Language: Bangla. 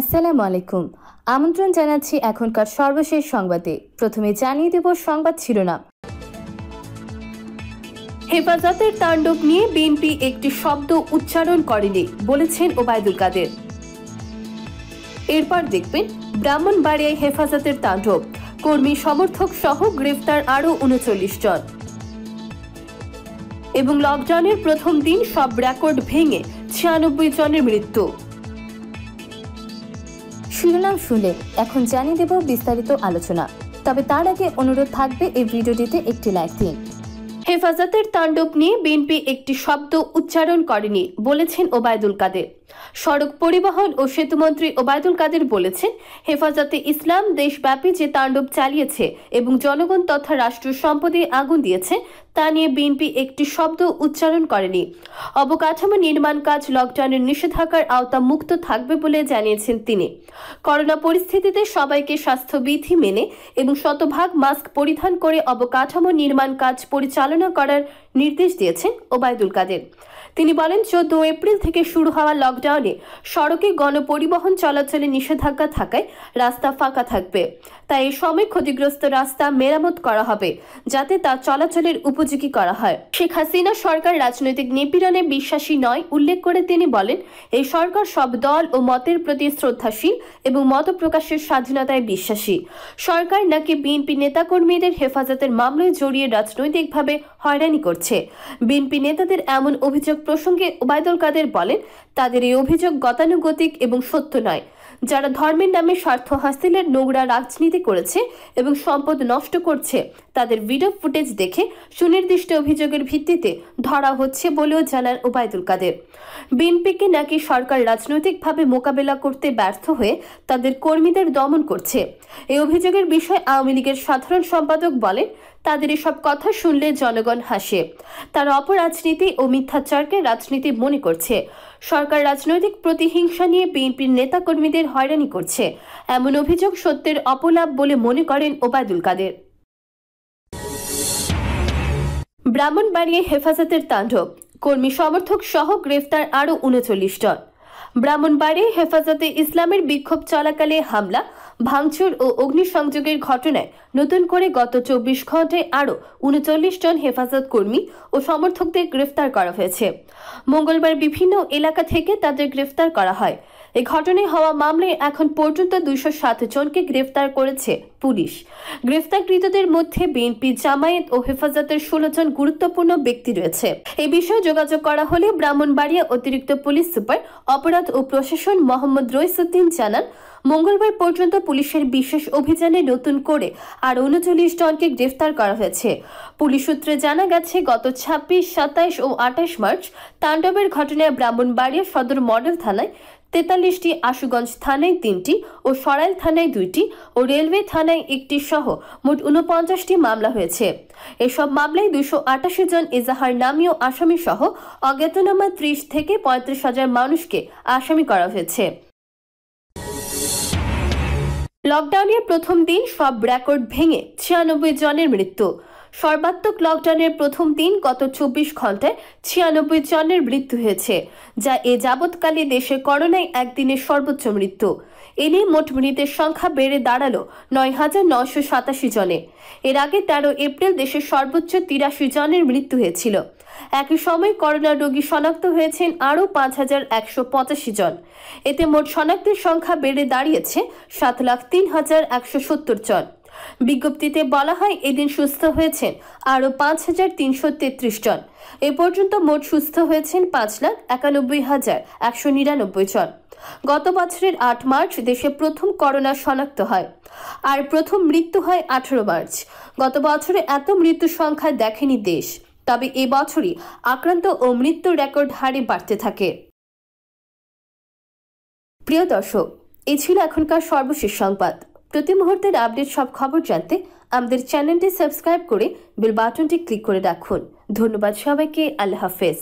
আসসালামু আলাইকুম আমন্ত্রণ জানাচ্ছি এখনকার সর্বশেষ সংবাদে প্রথমে জানিয়ে দেব সংবাদ শিরোনাম হেফাজতের তাণ্ডব নিয়ে বিএনপি একটি শব্দ উচ্চারণ করেনি বলেছেন ওবায়দুল কাদের এরপর দেখবেন ব্রাহ্মণবাড়িয়ায় হেফাজতের তাণ্ডব কর্মী সমর্থক সহ গ্রেফতার আরও উনচল্লিশ জন এবং লকডাউনের প্রথম দিন সব রেকর্ড ভেঙে ছিয়ানব্বই জনের মৃত্যু শিরোনাম শুনলে এখন জানিয়ে দেব বিস্তারিত আলোচনা তবে তার আগে অনুরোধ থাকবে এই ভিডিওটিতে একটি লাইক দিন হেফাজতের তাণ্ডব নিয়ে বিএনপি একটি শব্দ উচ্চারণ করেনি বলেছেন ওবায়দুল কাদের সড়ক পরিবহন ও সেতুমন্ত্রী ওবায়দুল কাদের বলেছেন হেফাজতে ইসলাম দেশব্যাপী যে তাণ্ডব চালিয়েছে এবং জনগণ তথা রাষ্ট্র সম্পদে আগুন দিয়েছে তা নিয়ে বিএনপি একটি শব্দ উচ্চারণ করেনি অবকাঠামো নির্মাণ কাজ লকডাউনের নিষেধাজ্ঞার আওতা মুক্ত থাকবে বলে জানিয়েছেন তিনি করোনা পরিস্থিতিতে সবাইকে স্বাস্থ্যবিধি মেনে এবং শতভাগ মাস্ক পরিধান করে অবকাঠামো নির্মাণ কাজ পরিচালনা পালনা করার নির্দেশ দিয়েছেন ওবায়দুল কাদের তিনি বলেন চোদ্দ এপ্রিল থেকে শুরু হওয়া লকডাউনে সড়কে গণপরিবহন চলাচলে নিষেধাজ্ঞা থাকায় রাস্তা ফাঁকা থাকবে তাই এ সময় ক্ষতিগ্রস্ত রাস্তা মেরামত করা হবে যাতে তা চলাচলের উপযোগী করা হয় শেখ হাসিনা সরকার রাজনৈতিক নিপীড়নে বিশ্বাসী নয় উল্লেখ করে তিনি বলেন এই সরকার সব দল ও মতের প্রতি শ্রদ্ধাশীল এবং মত প্রকাশের স্বাধীনতায় বিশ্বাসী সরকার নাকি বিএনপি নেতাকর্মীদের হেফাজতের মামলায় জড়িয়ে রাজনৈতিকভাবে হয়রানি করছে বিএনপি নেতাদের এমন অভিযোগ প্রসঙ্গে ওবায়দুল কাদের বলেন তাদের এই অভিযোগ গতানুগতিক এবং সত্য নয় যারা ধর্মের নামে স্বার্থ হাসিলের নোংরা রাজনীতি করেছে এবং সম্পদ নষ্ট করছে তাদের ভিডিও ফুটেজ দেখে সুনির্দিষ্ট অভিযোগের ভিত্তিতে ধরা হচ্ছে বলেও জানান ওবায়দুল কাদের বিএনপিকে নাকি সরকার রাজনৈতিকভাবে মোকাবেলা করতে ব্যর্থ হয়ে তাদের কর্মীদের দমন করছে এই অভিযোগের বিষয়ে আওয়ামী লীগের সাধারণ সম্পাদক বলেন তাদের এসব কথা শুনলে জনগণ হাসে তারা অপরাজনীতি ও মিথ্যাচারকে রাজনীতি মনে করছে সরকার রাজনৈতিক প্রতিহিংসা নিয়ে বিএনপির নেতাকর্মীদের হয়রানি করছে এমন অভিযোগ সত্যের অপলাপ বলে মনে করেন ওবায়দুল কাদের ব্রাহ্মণবাড়িয়ে হেফাজতের তাণ্ডব কর্মী সমর্থক সহ গ্রেফতার আরও উনচল্লিশ জন ব্রাহ্মণবাড়ি হেফাজতে ইসলামের বিক্ষোভ চলাকালে হামলা ভাঙচুর ও অগ্নিসংযোগের ঘটনায় নতুন করে গত চব্বিশ ঘন্টায় আরও উনচল্লিশ জন হেফাজত কর্মী ও সমর্থকদের গ্রেফতার করা হয়েছে মঙ্গলবার বিভিন্ন এলাকা থেকে তাদের গ্রেফতার করা হয় এই ঘটনায় হওয়া মামলায় এখন পর্যন্ত দুইশো জনকে গ্রেফতার করেছে পুলিশ গ্রেফতারকৃতদের মধ্যে বিএনপি জামায়াত ও হেফাজতের ষোলো জন গুরুত্বপূর্ণ ব্যক্তি রয়েছে এ বিষয়ে যোগাযোগ করা হলে ব্রাহ্মণবাড়িয়া অতিরিক্ত পুলিশ সুপার অপরাধ ও প্রশাসন মোহাম্মদ রইসুদ্দিন জানান মঙ্গলবার পর্যন্ত পুলিশের বিশেষ অভিযানে নতুন করে আর উনচল্লিশ জনকে গ্রেফতার করা হয়েছে পুলিশ সূত্রে জানা গেছে গত ছাব্বিশ সাতাইশ ও আঠাশ মার্চ তাণ্ডবের ঘটনায় ব্রাহ্মণবাড়িয়া সদর মডেল থানায় তেতাল্লিশটি আশুগঞ্জ থানায় তিনটি ও সরাইল থানায় দুইটি ও রেলওয়ে থানায় একটি সহ মোট উনপঞ্চাশটি মামলা হয়েছে এসব মামলায় দুশো আটাশি জন এজাহার নামীয় আসামি সহ অজ্ঞাতনামা ত্রিশ থেকে পঁয়ত্রিশ হাজার মানুষকে আসামি করা হয়েছে লকডাউনের প্রথম দিন সব রেকর্ড ভেঙে ছিয়ানব্বই জনের মৃত্যু সর্বাত্মক লকডাউনের প্রথম দিন গত চব্বিশ ঘন্টায় ছিয়ানব্বই জনের মৃত্যু হয়েছে যা এ যাবৎকালে দেশে করোনায় একদিনের সর্বোচ্চ মৃত্যু এ নিয়ে মোট মৃতের সংখ্যা বেড়ে দাঁড়ালো নয় হাজার নয়শো সাতাশি জনে এর আগে তেরো এপ্রিল দেশে সর্বোচ্চ তিরাশি জনের মৃত্যু হয়েছিল একই সময় করোনা রোগী শনাক্ত হয়েছেন আরও পাঁচ হাজার একশো পঁচাশি জন এতে মোট শনাক্তের সংখ্যা বেড়ে দাঁড়িয়েছে সাত লাখ তিন হাজার একশো সত্তর জন বিজ্ঞপ্তিতে বলা হয় এদিন সুস্থ হয়েছেন আরও পাঁচ হাজার তিনশো তেত্রিশ জন এ পর্যন্ত মোট সুস্থ হয়েছেন পাঁচ লাখ একানব্বই হাজার একশো নিরানব্বই জন গত বছরের আট মার্চ দেশে প্রথম করোনা শনাক্ত হয় আর প্রথম মৃত্যু হয় আঠারো মার্চ গত বছরে এত মৃত্যু সংখ্যা দেখেনি দেশ তবে এ বছরই আক্রান্ত ও মৃত্যুর রেকর্ড হারে বাড়তে থাকে প্রিয় দর্শক এ ছিল এখনকার সর্বশেষ সংবাদ প্রতি মুহূর্তের আপডেট সব খবর জানতে আমাদের চ্যানেলটি সাবস্ক্রাইব করে বেল বাটনটি ক্লিক করে রাখুন ধন্যবাদ সবাইকে আল্লাহ হাফেজ